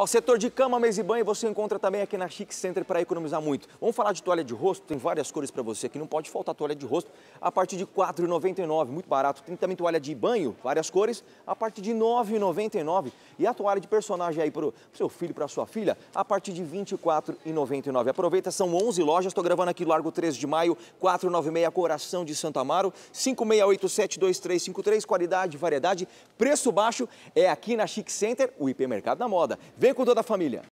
Ó, o setor de cama, mesa e banho você encontra também aqui na Chic Center para economizar muito. Vamos falar de toalha de rosto, tem várias cores para você aqui, não pode faltar toalha de rosto a partir de R$ 4,99, muito barato. Tem também toalha de banho, várias cores, a partir de R$ 9,99 e a toalha de personagem aí para o seu filho, para sua filha, a partir de R$ 24,99. Aproveita, são 11 lojas, estou gravando aqui Largo 13 de Maio, 496 Coração de Santo Amaro, 56872353, qualidade, variedade, preço baixo, é aqui na Chic Center, o hipermercado da moda. Vem com toda a família.